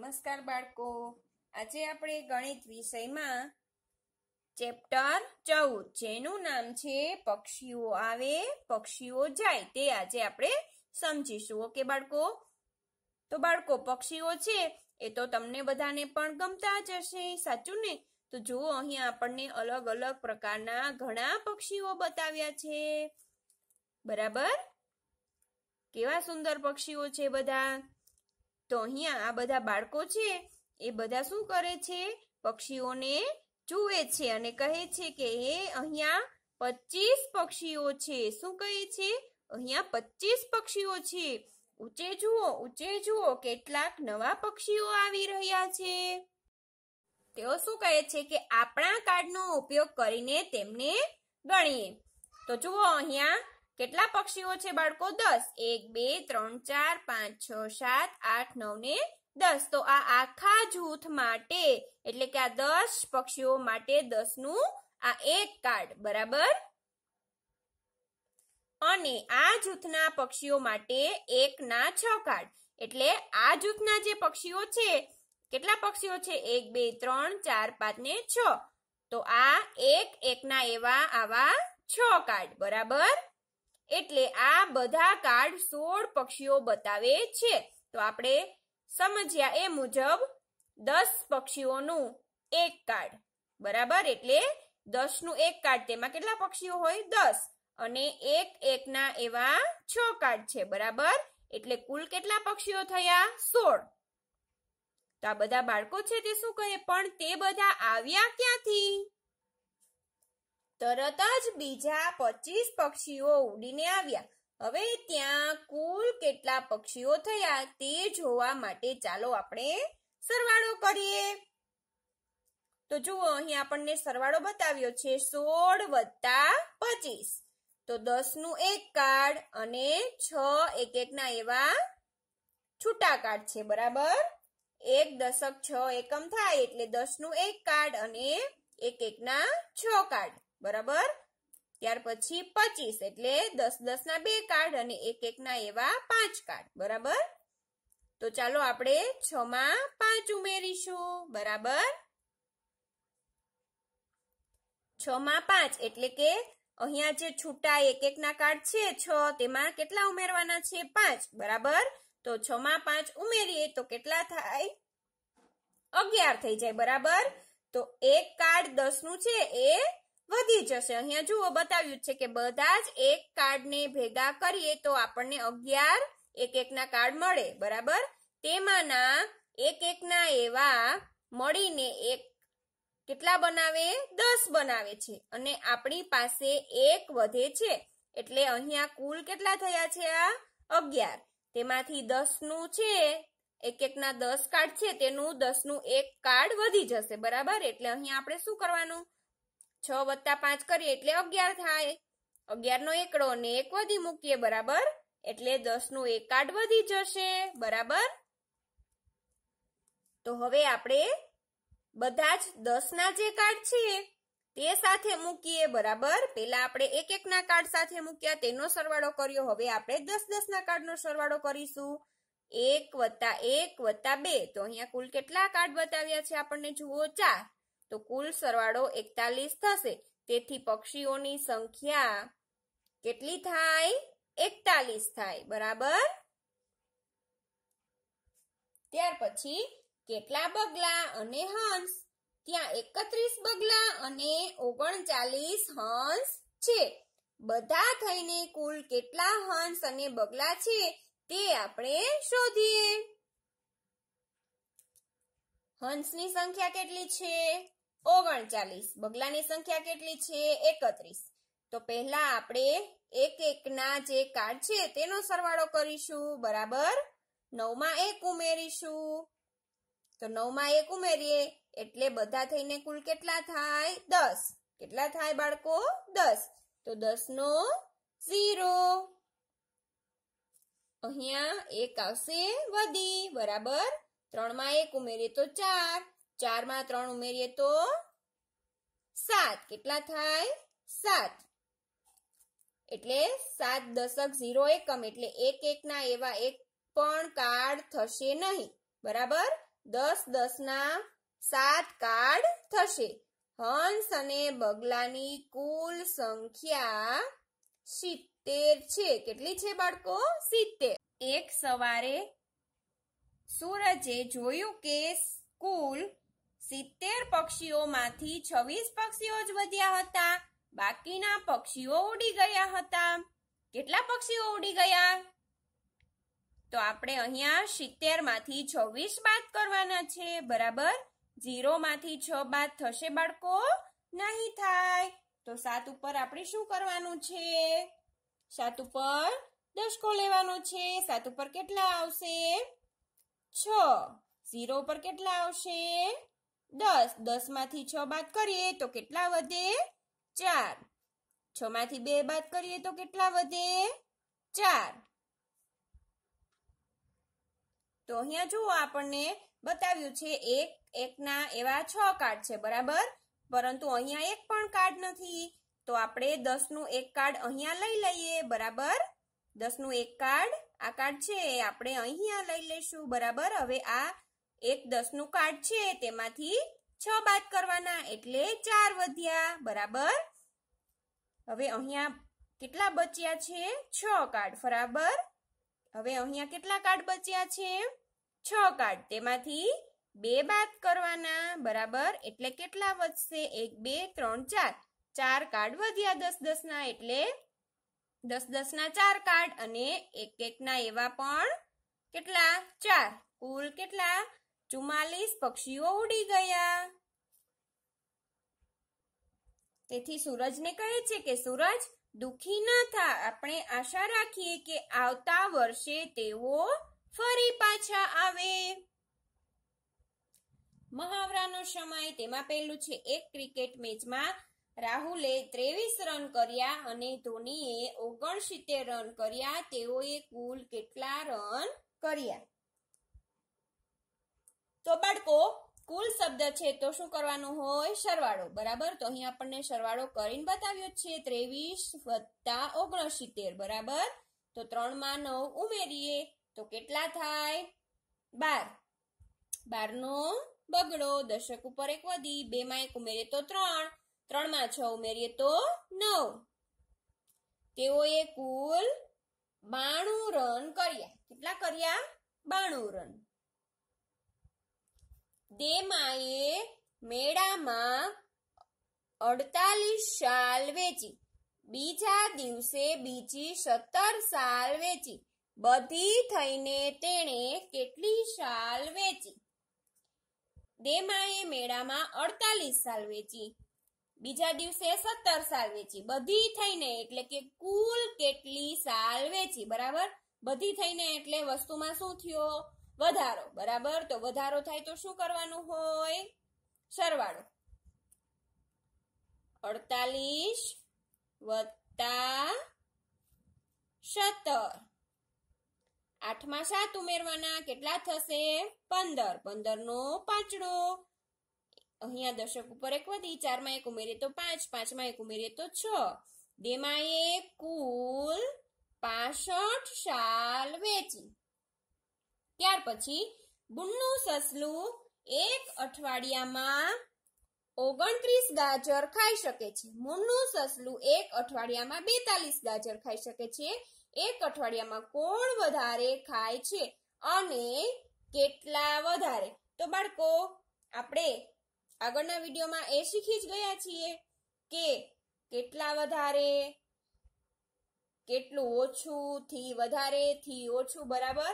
નમસ્કાર બાળકો આજે આપણે ગણિત વિષયમાં ચેપ્ટર ચૌદ જેનું નામ છે પક્ષીઓ આવે પક્ષીઓ જાય તે આજે આપણે સમજીશું ઓકે બાળકો તો બાળકો પક્ષીઓ છે એ તો તમને બધાને પણ ગમતા જ હશે સાચું ને તો જુઓ અહીંયા આપણને અલગ અલગ પ્રકારના ઘણા પક્ષીઓ બતાવ્યા છે બરાબર કેવા સુંદર પક્ષીઓ છે બધા તો અહીંયા આ બધા બાળકો છે એ બધા શું કરે છે પક્ષીઓને જુએ છે અને કહે છે કે એ અહીંયા પચીસ પક્ષીઓ છે શું કહે છે અહીંયા પચીસ પક્ષીઓ છે ઊંચે જુઓ ઊંચે જુઓ કેટલાક નવા પક્ષીઓ આવી રહ્યા છે તેઓ શું કહે છે કે આપણા કાર્ડનો ઉપયોગ કરીને તેમને ગણીએ તો જુઓ અહીંયા કેટલા પક્ષીઓ છે બાળકો દસ એક બે ત્રણ ચાર પાંચ છ સાત આઠ નવ ને દસ તો આ આખા જૂથ માટે એટલે કે આ દસ પક્ષીઓ માટે દસ નું આ એક કાર્ડ બરાબર અને આ જૂથના પક્ષીઓ માટે એક ના છ કાર્ડ એટલે આ જૂથના જે પક્ષીઓ છે કેટલા પક્ષીઓ છે એક બે ત્રણ ચાર પાંચ ને છ તો આ એક એકના એવા આવા છ કાર્ડ બરાબર એટલે આ બધા કાર્ડ સોળ પક્ષીઓ બતાવે છે તો આપણે સમજ્યા એ મુજબ દસ પક્ષીઓનું એક કાર્ડ બરાબર એટલે દસનું એક કાર્ડ તેમાં કેટલા પક્ષીઓ હોય દસ અને એક એકના એવા છ કાર્ડ છે બરાબર એટલે કુલ કેટલા પક્ષીઓ થયા સોળ તો આ બધા બાળકો છે તે શું કહે પણ તે બધા આવ્યા ક્યાંથી તરત જ બીજા પચીસ પક્ષીઓ ઉડીને આવ્યા હવે ત્યાં કુલ કેટલા પક્ષીઓ થયા તે જોવા માટે ચાલો આપણે સરવાળો કરીએ તો જુઓ અહીં આપણને સરવાળો બતાવ્યો છે સોળ વત્તા પચીસ તો દસ નું એક કાર્ડ અને છ એક એક ના એવા છૂટા કાર્ડ છે બરાબર એક દશક છ એકમ થાય એટલે દસ નું એક કાર્ડ અને એક એક ના છ કાર્ડ બરાબર ત્યાર પછી પચીસ એટલે દસ દસ ના બે કાર્ડ અને એક એક ના એવા પાંચ કાર્ડ બરાબર તો ચાલો આપણે છ માં પાંચ ઉમેરીશું બરાબર છ માં પાંચ એટલે કે અહીંયા જે છૂટા એક એક ના કાર્ડ છે છ તેમાં કેટલા ઉમેરવાના છે પાંચ બરાબર તો છ માં પાંચ ઉમેરીએ તો કેટલા થાય અગિયાર થઈ જાય બરાબર તો એક કાર્ડ દસ નું છે એ વધી જશે અહીંયા જુઓ બતાવ્યું છે કે બધા જ એક કાર્ડને ભેગા કરીએ તો આપણને અગિયાર એક એકના કાર્ડ મળે બરાબર તેમાંના એક એકના એવા મળીને એક કેટલા બનાવે દસ બનાવે છે અને આપણી પાસે એક વધે છે એટલે અહીંયા કુલ કેટલા થયા છે આ અગિયાર તેમાંથી દસનું છે એક એકના દસ કાર્ડ છે તેનું દસનું એક કાર્ડ વધી જશે બરાબર એટલે અહીંયા આપણે શું કરવાનું છ વત્તા પાંચ કરીએ એટલે અગિયાર થાય અગિયારનો એકડો ને એક વધી મૂકીએ બરાબર એટલે દસનું એકાદ વધી જશે બરાબર તો હવે આપણે બધા જ દસના જે કાર્ડ છે તે સાથે મૂકીએ બરાબર પેલા આપણે એક એકના કાર્ડ સાથે મૂક્યા તેનો સરવાળો કર્યો હવે આપણે દસ દસના કાર્ડનો સરવાળો કરીશું એક વત્તા એક વત્તા બે તો અહીંયા કુલ કેટલા કાર્ડ બતાવ્યા છે આપણને જુઓ ચાર તો કુલ સરવાળો એકતાલીસ થશે તેથી પક્ષીઓની સંખ્યા કેટલી થાય એકતાલીસ થાય બરાબર ત્યાર પછી કેટલા બગલા અને હંસ ત્યાં એકત્રીસ બગલા અને ઓગણચાલીસ હંસ છે બધા થઈને કુલ કેટલા હંસ અને બગલા છે તે આપણે શોધીએ હંસની સંખ્યા કેટલી છે ઓગણચાલીસ બગલાની સંખ્યા કેટલી છે એકત્રીસ તો પહેલા આપણે એક એકના જે કાર્ડ છે તેનો સરવાળો કરીશું બરાબર નવમાં એક ઉમેરીશું તો નવમાં એક ઉમેરીએ એટલે બધા થઈને કુલ કેટલા થાય દસ કેટલા થાય બાળકો દસ તો દસ નો ઝીરો અહીંયા એક આવશે વધી બરાબર ત્રણમાં એક ઉમેરીએ તો ચાર ચારમાં ત્રણ ઉમેરીએ તો સાત કેટલા થાય સાત એટલે સાત દશક ઝીરો એકમ એટલે એક એકના એવા એક પણ કાર્ડ થશે નહીં બરાબર દસ દસના સાત કાર્ડ થશે હંસ અને બગલાની કુલ સંખ્યા સિત્તેર છે કેટલી છે બાળકો સિત્તેર એક સવારે સૂરજે જોયું કે કુલ સિત્તેર પક્ષીઓમાંથી છવ્વીસ પક્ષીઓ જ વધ્યા હતા બાકીના પક્ષીઓ ઉડી ગયા હતા કેટલા પક્ષીઓ ઉડી ગયા તો આપણે અહીંયા સિત્તેર માંથી છવ્વીસ બાદ કરવાના છે બરાબર જીરો માંથી છ બાદ થશે બાળકો નહીં થાય તો સાત ઉપર આપણે શું કરવાનું છે સાત ઉપર દશકો લેવાનો છે સાત ઉપર કેટલા આવશે છ ઝીરો ઉપર કેટલા આવશે દસ દસમાંથી છ બાદ કરીએ તો કેટલા વધે ચાર છમાંથી બે બાદ કરીએ તો કેટલા વધે ચાર તો અહીંયા જુઓ આપણને બતાવ્યું છે એક એકના એવા છ કાર્ડ છે બરાબર પરંતુ અહીંયા એક પણ કાર્ડ નથી તો આપણે દસનું એક કાર્ડ અહીંયા લઈ લઈએ બરાબર દસનું એક કાર્ડ આ કાર્ડ છે આપણે અહીંયા લઈ લઈશું બરાબર હવે આ એક દસનું કાર્ડ છે તેમાંથી છ બાદ કરવાના એટલે ચાર વધ્યા બરાબર હવે અહીંયા કેટલા બચ્યા છે છ કાર્ડ બરાબર હવે અહીંયા કેટલા કાર્ડ બચ્યા છે છ કાર્ડ તેમાંથી બે બાદ કરવાના બરાબર એટલે કેટલા વધશે એક બે ત્રણ ચાર ચાર કાર્ડ વધ્યા દસ દસ ના એટલે દસ દસ ના ચાર કાર્ડ અને એક એક ના એવા પણ કેટલા ચાર કુલ કેટલા ચુમ્માલીસ પક્ષીઓ ઉડી ગયા તેથી સૂરજને કહે છે કે સૂરજ દુખી ન થા આપણે આશા રાખીએ કે આવતા વર્ષે તેઓ ફરી પાછા આવે મહાવરાનો સમય તેમાં પહેલું છે એક ક્રિકેટ મેચમાં રાહુલે ત્રેવીસ રન કર્યા અને ધોનીએ ઓગણસિત્તેર રન કર્યા તેઓએ કુલ કેટલા રન કર્યા સો બાળકો કુલ શબ્દ છે તો શું કરવાનું હોય સરવાળો બરાબર તો અહીં આપણને સરવાળો કરીને બતાવ્યો છે ત્રેવીસ વત્તા ઓગણસિત્તેર બરાબર તો ત્રણમાં નવ ઉમેરીએ તો કેટલા થાય બાર બારનો બગડો દશક ઉપર એક વધી બેમાં એક ઉમેરીએ તો ત્રણ ત્રણમાં છ ઉમેરીએ તો નવ તેઓએ કુલ બાણું રન કર્યા કેટલા કર્યા બાણું રન દેમાએ મેળામાં અડતાલીસ શાલ વેચી બીજા દિવસે બીજી સત્તર શાલ વેચી બધી થઈને તેણે કેટલી શાલ વેચી દેમાએ મેળામાં અડતાલીસ શાલ વેચી બીજા દિવસે સત્તર શાલ વેચી બધી થઈને એટલે કે કુલ કેટલી શાલ વેચી બરાબર બધી થઈને એટલે વસ્તુમાં શું થયો વધારો બરાબર તો વધારો થાય તો શું કરવાનું હોય સરવાળો અડતાલીસ વત્તા સત્તર આઠમાં સાત ઉમેરવાના કેટલા થશે પંદર પંદર નો પાંચડો અહીંયા દશક ઉપર એક વધી ચારમાં એક ઉમેરીએ તો પાંચ પાંચમાં એક ઉમેરીએ તો છ બેમાં એક કુલ પાસઠ સાલ વેચી ત્યાર પછી બુન્નું સસલું એક અઠવાડિયામાં ઓગણત્રીસ ગાજર ખાઈ શકે છે મુન્નું સસલું એક અઠવાડિયામાં બેતાલીસ ગાજર ખાઈ શકે છે એક અઠવાડિયામાં કોણ વધારે ખાય છે અને કેટલા વધારે તો બાળકો આપણે આગળના વિડીયોમાં એ શીખી જ ગયા છીએ કે કેટલા વધારે કેટલું ઓછું થી વધારે થી ઓછું બરાબર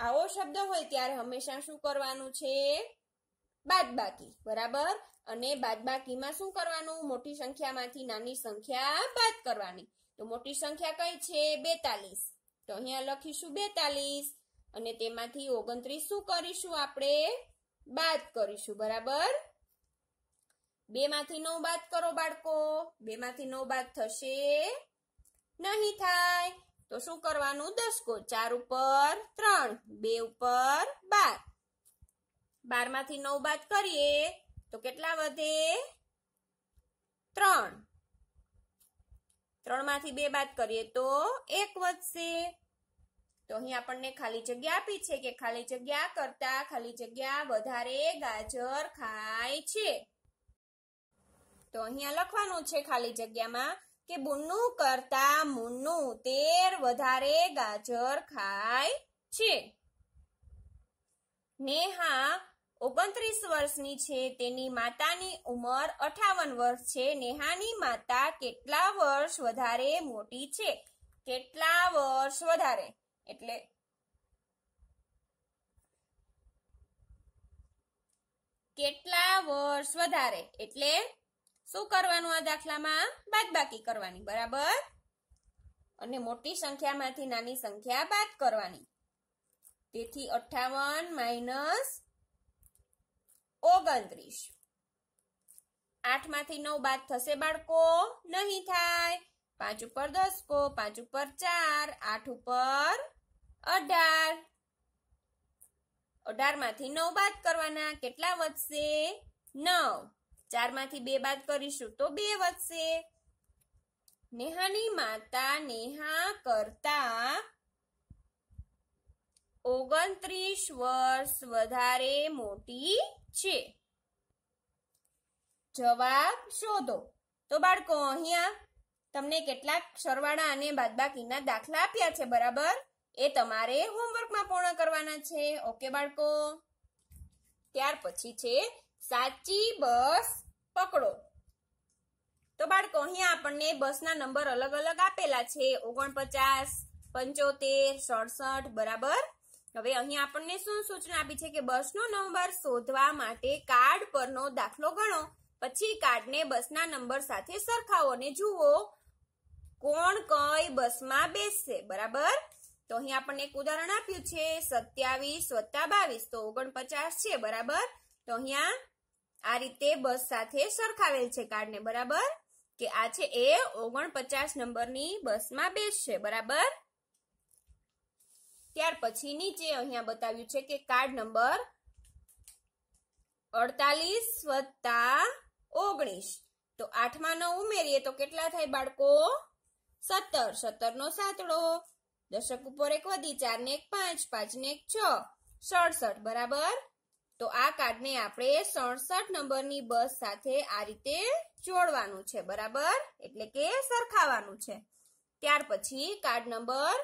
આવો શબ્દ હોય ત્યારે હંમેશા શું કરવાનું છે બાદબાકી બરાબર અને બાદબાકીમાં શું કરવાનું મોટી સંખ્યામાંથી નાની સંખ્યા બાદ કરવાની તો મોટી સંખ્યા કઈ છે બેતાલીસ તો અહીંયા લખીશું બેતાલીસ અને તેમાંથી ઓગણત્રીસ શું કરીશું આપણે બાદ કરીશું બરાબર બે માંથી નવ બાદ કરો બાળકો બે માંથી નવ બાદ થશે નહીં થાય તો શું કરવાનું દસકો ચાર ઉપર ત્રણ બે ઉપર બાર બાર માંથી નવ બાદ કરીએ તો કેટલા વધે ત્રણ ત્રણ માંથી બે બાદ કરીએ તો એક વધશે તો અહીં આપણને ખાલી જગ્યા આપી છે કે ખાલી જગ્યા કરતા ખાલી જગ્યા વધારે ગાજર ખાય છે તો અહીંયા લખવાનું છે ખાલી જગ્યામાં કે બુન્નું કરતા મુન્નું તેર વધારે ગાજર ખાય છે નેહા ઓગણત્રીસ વર્ષની છે તેની માતાની ઉંમર અઠાવન વર્ષ છે નેહાની માતા કેટલા વર્ષ વધારે મોટી છે કેટલા વર્ષ વધારે એટલે કેટલા વર્ષ વધારે એટલે શું કરવાનું આ દાખલામાં બાદબાકી કરવાની બરાબર અને મોટી સંખ્યામાંથી નાની સંખ્યા બાદ કરવાની તેથી અઠાવન માઇનસ ઓગણત્રીસ આઠ માંથી નવ બાદ થશે બાળકો નહીં થાય પાંચ ઉપર દસ કો પાંચ ઉપર ચાર આઠ ઉપર અઢાર અઢાર માંથી નવ બાદ કરવાના કેટલા વધશે નવ ચારમાંથી બે બાદ કરીશું તો બે વધશે નેહાની માતા નેહા કરતા ઓગણત્રીસ વર્ષ વધારે મોટી છે જવાબ શોધો તો બાળકો અહીંયા તમને કેટલાક સરવાળા અને બાદબાકીના દાખલા આપ્યા છે બરાબર એ તમારે હોમવર્કમાં પૂર્ણ કરવાના છે ઓકે બાળકો ત્યાર પછી છે સાચી બસ પકડો તો બાળકો અહીંયા આપણને બસના નંબર અલગ અલગ આપેલા છે ઓગણપચાસ પંચોતેર સડસઠ બરાબર હવે અહીંયા આપણને શું સૂચના આપી છે કે બસનો નંબર શોધવા માટે કાર્ડ પરનો દાખલો ગણો પછી કાર્ડને બસના નંબર સાથે સરખાવો અને જુઓ કોણ કઈ બસમાં બેસશે બરાબર તો અહીં આપણને એક ઉદાહરણ આપ્યું છે સત્યાવીસ વત્તા બાવીસ તો ઓગણપચાસ છે બરાબર તો અહીંયા આ રીતે બસ સાથે સરખાવેલ છે કાર્ડને બરાબર કે આ છે એ ઓગણપચાસ નંબરની બસમાં બેસશે બરાબર ત્યાર પછી નીચે અહીંયા બતાવ્યું છે કે કાર્ડ નંબર અડતાલીસ વત્તા ઓગણીસ તો આઠમાં નવ ઉમેરીએ તો કેટલા થાય બાળકો સત્તર સત્તર નો સાતડો દશક ઉપર એક વધી ચાર ને એક પાંચ પાંચ ને એક છ સડસઠ બરાબર તો આ કાર્ડને આપણે સડસઠ નંબરની બસ સાથે આ રીતે જોડવાનું છે બરાબર એટલે કે સરખાવાનું છે ત્યાર પછી કાર્ડ નંબર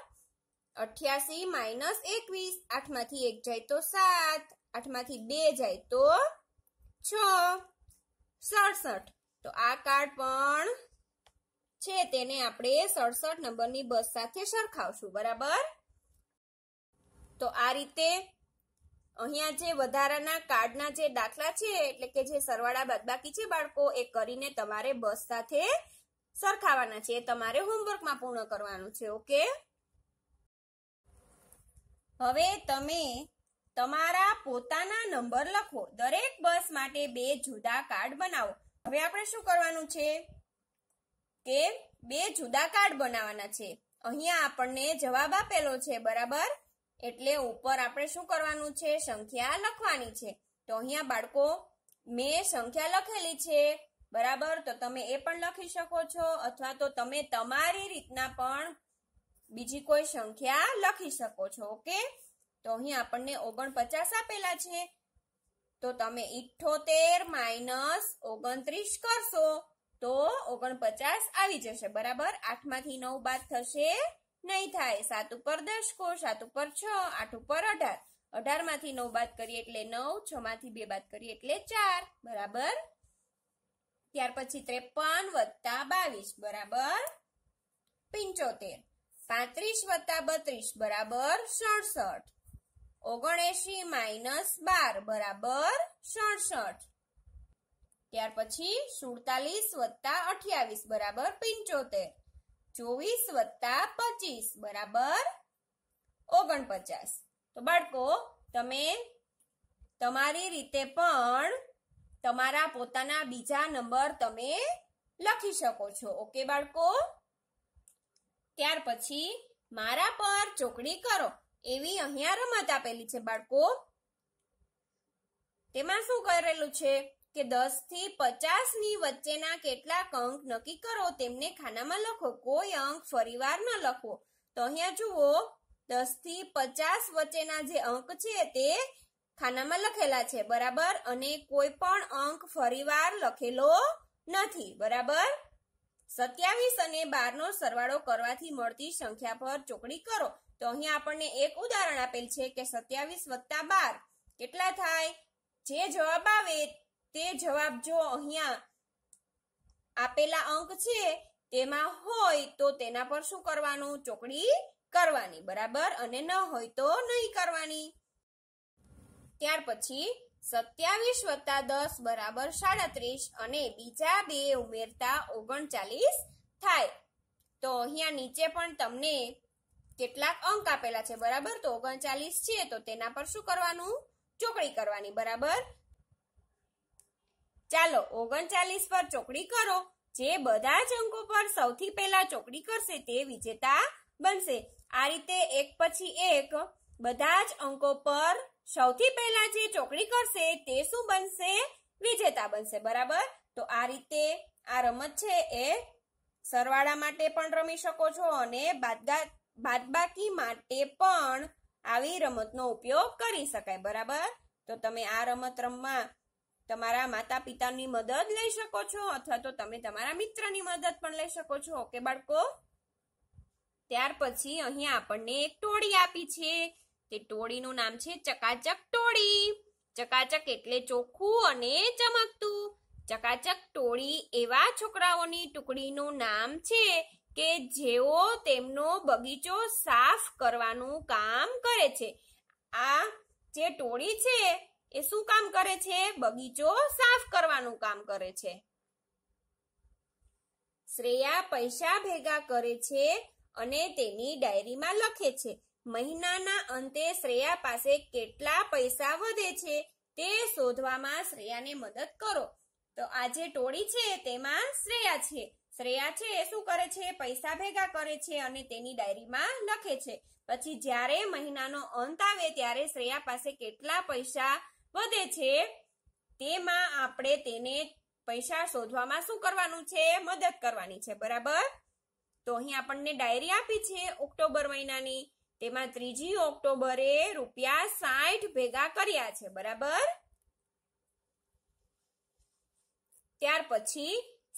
અઠ્યાસી માઇનસ એકવીસ આઠમાંથી એક જાય તો સાત આઠમાંથી બે જાય તો છ સડસઠ તો આ કાર્ડ પણ છે તેને આપણે સડસઠ નંબરની બસ સાથે સરખાવશું બરાબર તો આ રીતે અહીંયા જે વધારાના કાર્ડના જે દાખલા છે એટલે કે જે સરવાળા બાદબાકી છે બાળકો એ કરીને તમારે બસ સાથે સરખાવાના છે એ તમારે હોમવર્કમાં પૂર્ણ કરવાનું છે ઓકે હવે તમે તમારા પોતાના નંબર લખો દરેક બસ માટે બે જુદા કાર્ડ બનાવો હવે આપણે શું કરવાનું છે કે બે જુદા કાર્ડ બનાવવાના છે અહીંયા આપણને જવાબ આપેલો છે બરાબર એટલે ઉપર આપણે શું કરવાનું છે સંખ્યા લખવાની છે તો અહીંયા બાળકો મેં સંખ્યા લખેલી છે બરાબર તો તમે એ પણ લખી શકો છો અથવા તો તમે તમારી રીતના પણ બીજી કોઈ સંખ્યા લખી શકો છો ઓકે તો અહીં આપણને ઓગણપચાસ આપેલા છે તો તમે ઇઠોતેર માઇનસ ઓગણત્રીસ કરશો તો ઓગણપચાસ આવી જશે બરાબર આઠમાંથી નવ બાદ થશે નહીં થાય સાત ઉપર દસ કો સાત ઉપર છ આઠ ઉપર અઢાર અઢાર માંથી નવ બાદ કરીએ એટલે નવ છ માંથી બે બાદ કરીએ એટલે ચાર બરાબર ત્યાર પછી ત્રેપન વત્તા બાવીસ બરાબર પિંચોતેર પાંત્રીસ વત્તા બત્રીસ બરાબર સડસઠ ઓગણએસી માઇનસ બાર બરાબર સડસઠ ત્યાર પછી સુડતાલીસ વત્તા અઠ્યાવીસ બરાબર પિંચોતેર ચોવીસ વત્તા પચીસ બરાબર ઓગણપચાસ તો બાળકો તમે તમારી રીતે પણ તમારા પોતાના બીજા નંબર તમે લખી શકો છો ઓકે બાળકો ત્યાર પછી મારા પર ચોકડી કરો એવી અહીંયા રમત આપેલી છે બાળકો તેમાં શું કરેલું છે કે દસથી પચાસની વચ્ચેના કેટલાક અંક નક્કી કરો તેમને ખાનામાં લખો કોઈ અંક ફરીવાર ન લખો તો અહીંયા જુઓ દસથી પચાસ વચ્ચેના જે અંક છે તે ખાનામાં લખેલા છે બરાબર અને કોઈ પણ અંક ફરીવાર લખેલો નથી બરાબર સત્યાવીસ અને બારનો સરવાળો કરવાથી મળતી સંખ્યા પર ચોકડી કરો તો અહીંયા આપણને એક ઉદાહરણ આપેલ છે કે સત્યાવીસ વત્તા બાર કેટલા થાય જે જવાબ આવે તે જવાબ જો અહીંયા આપેલા અંક છે તેમાં હોય તો તેના પર શું કરવાનું ચોકડી કરવાની બરાબર અને ન હોય તો નહીં કરવાની ત્યાર પછી સત્યાવીસ વત્તા દસ બરાબર સાડત્રીસ અને બીજા બે ઉમેરતા ઓગણચાલીસ થાય તો અહીંયા નીચે પણ તમને કેટલાક અંક આપેલા છે બરાબર તો ઓગણચાલીસ છે તો તેના પર શું કરવાનું ચોકડી કરવાની બરાબર ચાલો ઓગણચાલીસ પર ચોકડી કરો જે બધા જ અંકો પર સૌથી પહેલા ચોકડી કરશે તે વિજેતા બનશે આ રીતે એક પછી એક બધા જ અંકો પર સૌથી પહેલા જે ચોકડી કરશે તે શું બનશે વિજેતા બનશે બરાબર તો આ રીતે આ રમત છે એ સરવાળા માટે પણ રમી શકો છો અને બાદબાકી માટે પણ આવી રમતનો ઉપયોગ કરી શકાય બરાબર તો તમે આ રમત રમવા તમારા માતા પિતાની મદદ લઈ શકો છો અથવા તો તમે તમારા મિત્રની મદદ પણ લઈ શકો છો ઓકે બાળકો ત્યાર પછી અહીંયા આપણને એક ટોળી આપી છે તે ટોળીનું નામ છે ચકાચક ટોળી ચકાચક એટલે ચોખ્ખું અને ચમકતું ચકાચક ટોળી એવા છોકરાઓની ટુકડીનું નામ છે કે જેઓ તેમનો બગીચો સાફ કરવાનું કામ કરે છે આ જે ટોળી છે એ શું કામ કરે છે બગીચો સાફ કરવાનું કામ કરે છે શ્રેયા પૈસા ભેગા કરે છે અને તેની ડાયરીમાં લખે છે મહિનાના અંતે શ્રેયા પાસે કેટલા પૈસા વધે છે તે શોધવામાં શ્રેયાને મદદ કરો તો આ જે ટોળી છે તેમાં શ્રેયા છે શ્રેયા છે એ શું કરે છે પૈસા ભેગા કરે છે અને તેની ડાયરીમાં લખે છે પછી જ્યારે મહિનાનો અંત આવે ત્યારે શ્રેયા પાસે કેટલા પૈસા વધે છે તેમાં આપણે તેને પૈસા શોધવામાં શું કરવાનું છે મદદ કરવાની છે બરાબર તો અહીં આપણને ડાયરી આપી છે ઓક્ટોબર મહિનાની તેમાં ત્રીજી ઓક્ટોબરે રૂપિયા સાઠ ભેગા કર્યા છે બરાબર ત્યાર પછી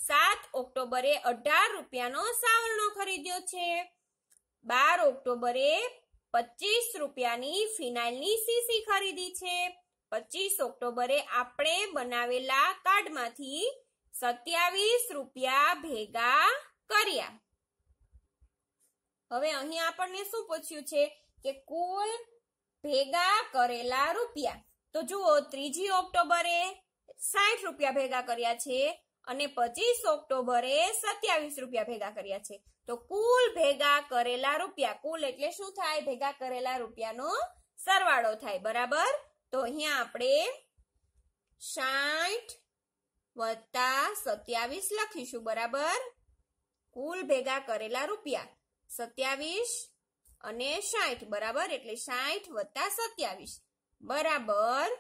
સાત ઓક્ટોબરે અઢાર રૂપિયાનો સાવરણો ખરીદ્યો છે બાર ઓક્ટોબરે પચીસ રૂપિયાની ફિનાઇલની સીસી ખરીદી છે પચીસ ઓક્ટોબરે આપણે બનાવેલા કાર્ડમાંથી સત્યાવીસ રૂપિયા ભેગા કર્યા હવે અહીં આપણને શું પૂછ્યું છે કે કુલ ભેગા કરેલા રૂપિયા તો જુઓ ત્રીજી ઓક્ટોબરે સાઠ રૂપિયા ભેગા કર્યા છે અને પચીસ ઓક્ટોબરે સત્યાવીસ રૂપિયા ભેગા કર્યા છે તો કુલ ભેગા કરેલા રૂપિયા કુલ એટલે શું થાય ભેગા કરેલા રૂપિયાનો સરવાળો થાય બરાબર તો અહીંયા આપણે સાઠ વત્તા સત્યાવીસ લખીશું બરાબર કુલ ભેગા કરેલા રૂપિયા સત્યાવીસ અને સાઠ બરાબર એટલે સાઠ વત્તા સત્યાવીસ બરાબર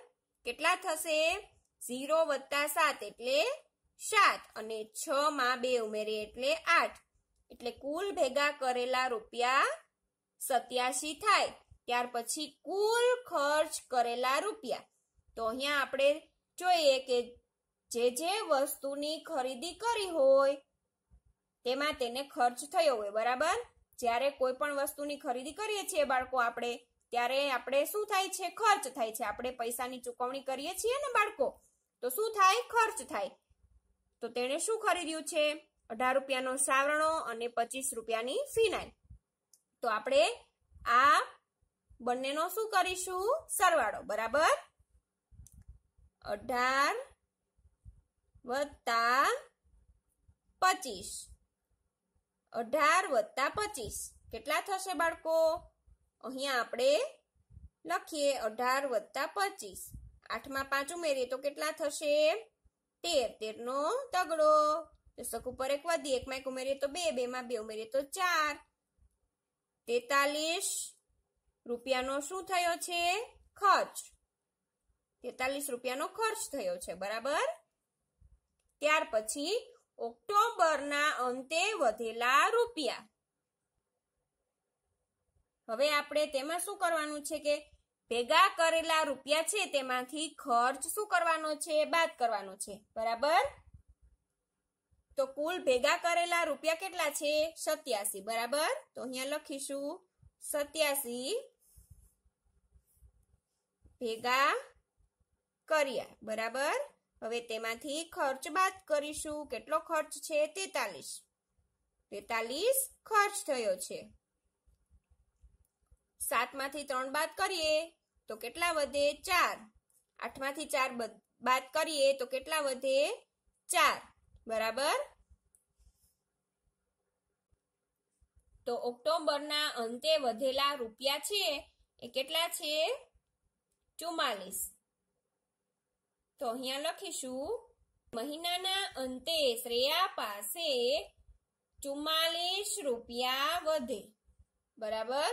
કેટલા થશે ઝીરો વત્તા સાત એટલે સાત અને છ માં બે ઉમેરીએ એટલે આઠ એટલે કુલ ભેગા કરેલા રૂપિયા સત્યાસી થાય ત્યાર પછી કુલ ખર્ચ કરેલા રૂપિયા તો અહીંયા આપણે જોઈએ કે જે જે વસ્તુની ખરીદી કરી હોય તેમાં તેને ખર્ચ થયો હોય બરાબર જ્યારે કોઈ પણ વસ્તુની ખરીદી કરીએ છીએ બાળકો આપણે ત્યારે આપણે શું થાય છે ખર્ચ થાય છે આપણે પૈસાની ચુકવણી કરીએ છીએ ને બાળકો તો શું થાય ખર્ચ થાય તો તેણે શું ખરીદ્યું છે અઢાર રૂપિયાનો સાવરણો અને પચીસ રૂપિયાની ફિનાઇલ તો આપણે આ બંનેનો શું કરીશું સરવાળો બરાબર અઢાર વત્તા પચીસ અઢાર વત્તા પચીસ કેટલા થશે બાળકો અહીંયા આપણે લખીએ અઢાર વત્તા પચીસ આઠમાં પાંચ ઉમેરીએ તો કેટલા થશે તેર તેરનો તગડો દશક ઉપર એક વધી એકમાં એક ઉમેરીએ તો બે બેમાં બે ઉમેરીએ તો ચાર તેતાલીસ રૂપિયાનો શું થયો છે ખર્ચ તેતાલીસ રૂપિયાનો ખર્ચ થયો છે બરાબર ત્યાર પછી ઓક્ટોબરના અંતે વધેલા રૂપિયા હવે આપણે તેમાં શું કરવાનું છે કે ભેગા કરેલા રૂપિયા છે તેમાંથી ખર્ચ શું કરવાનો છે બાદ કરવાનો છે બરાબર તો કુલ ભેગા કરેલા રૂપિયા કેટલા છે સત્યાસી બરાબર તો અહીંયા લખીશું સત્યાસી ભેગા કર્યા બરાબર હવે તેમાંથી ખર્ચ બાદ કરીશું કેટલો ખર્ચ છે તેતાલીસ તેતાલીસ ખર્ચ થયો છે સાતમાંથી ત્રણ બાદ કરીએ તો કેટલા વધે ચાર આઠમાંથી ચાર બાદ કરીએ તો કેટલા વધે ચાર બરાબર તો ઓક્ટોબરના અંતે વધેલા રૂપિયા છે એ કેટલા છે ચુમ્માલીસ તો અહીંયા લખીશું મહિનાના અંતે શ્રેયા પાસે ચુમ્માલીસ રૂપિયા વધે બરાબર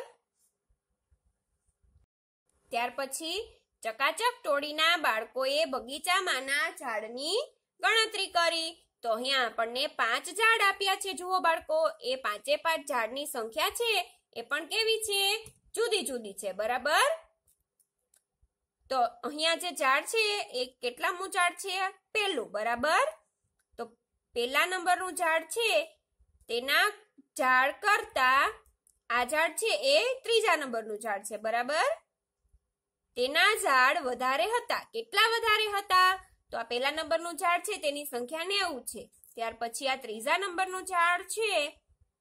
ત્યાર પછી ચકાચક ટોળીના બાળકોએ બગીચામાંના ઝાડની ગણતરી કરી તો અહીંયા આપણને પાંચ ઝાડ આપ્યા છે જુઓ બાળકો એ પાંચે પાંચ ઝાડની સંખ્યા છે એ પણ કેવી છે જુદી જુદી છે બરાબર તો અહીંયા જે ઝાડ છે એ કેટલા ઝાડ છે પેલું બરાબર તો પેલા નંબરનું ઝાડ છે તેના ઝાડ કરતા આ ઝાડ છે એ ત્રીજા નંબરનું ઝાડ છે બરાબર તેના ઝાડ વધારે હતા કેટલા વધારે હતા તો આ પેલા નંબરનું ઝાડ છે તેની સંખ્યા નેવું છે ત્યાર પછી આ ત્રીજા નંબરનું ઝાડ છે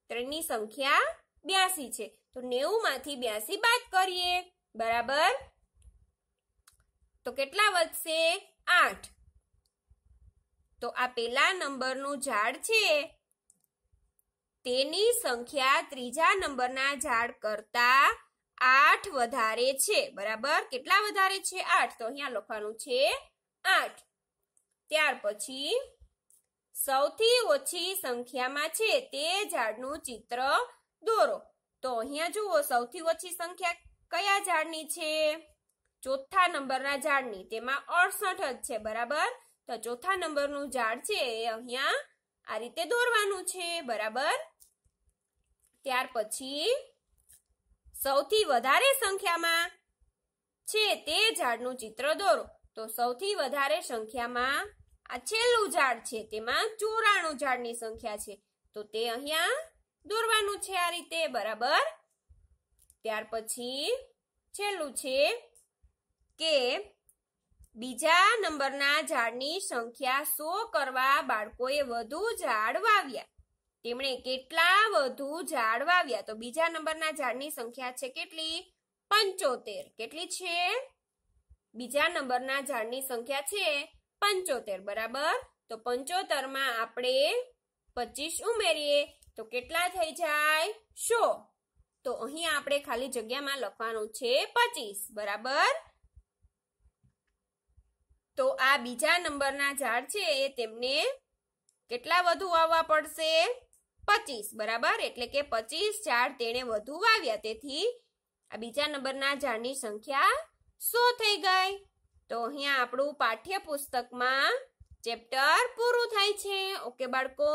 તેની સંખ્યા બ્યાસી છે તો નેવું માંથી બ્યાસી બાદ કરીએ બરાબર તો કેટલા વધશે આઠ તો આ પેલા નંબરનું ઝાડ છે તેની સંખ્યા ત્રીજા નંબરના ઝાડ કરતા આઠ વધારે છે બરાબર કેટલા વધારે છે આઠ તો અહીંયા લખવાનું છે આઠ ત્યાર પછી સૌથી ઓછી સંખ્યામાં છે તે ઝાડનું ચિત્ર દોરો તો અહીંયા જુઓ સૌથી ઓછી સંખ્યા કયા ઝાડની છે ચોથા નંબરના ઝાડની તેમાં અડસઠ જ છે બરાબર તો ચોથા નંબરનું ઝાડ છે એ અહીંયા આ રીતે દોરવાનું છે બરાબર ત્યાર પછી સૌથી વધારે સંખ્યામાં છે તે ઝાડનું ચિત્ર દોરો તો સૌથી વધારે સંખ્યામાં આ છેલ્લું ઝાડ છે તેમાં ચોરાણું ઝાડની સંખ્યા છે તો તે અહીંયા દોરવાનું છે આ રીતે બરાબર ત્યાર પછી છેલ્લું છે કે બીજા નંબરના ઝાડની સંખ્યા શો કરવા બાળકોએ વધુ ઝાડ વાવ્યા તેમણે કેટલા વધુ ઝાડ વાવ્યા તો બીજા નંબરના ઝાડની સંખ્યા છે કેટલી પંચોતેર કેટલી છે બીજા નંબરના ઝાડની સંખ્યા છે પંચોતેર બરાબર તો પંચોતેરમાં આપણે પચીસ ઉમેરીએ તો કેટલા થઈ જાય સો તો અહીં આપણે ખાલી જગ્યામાં લખવાનું છે પચીસ બરાબર તો આ બીજા નંબરના ઝાડ છે એ તેમને કેટલા વધુ વાવવા પડશે પચીસ બરાબર એટલે કે પચીસ ઝાડ તેણે વધુ વાવ્યા તેથી આ બીજા નંબરના ઝાડની સંખ્યા સો થઈ ગઈ તો અહીંયા આપણું પાઠ્યપુસ્તકમાં ચેપ્ટર પૂરું થાય છે ઓકે બાળકો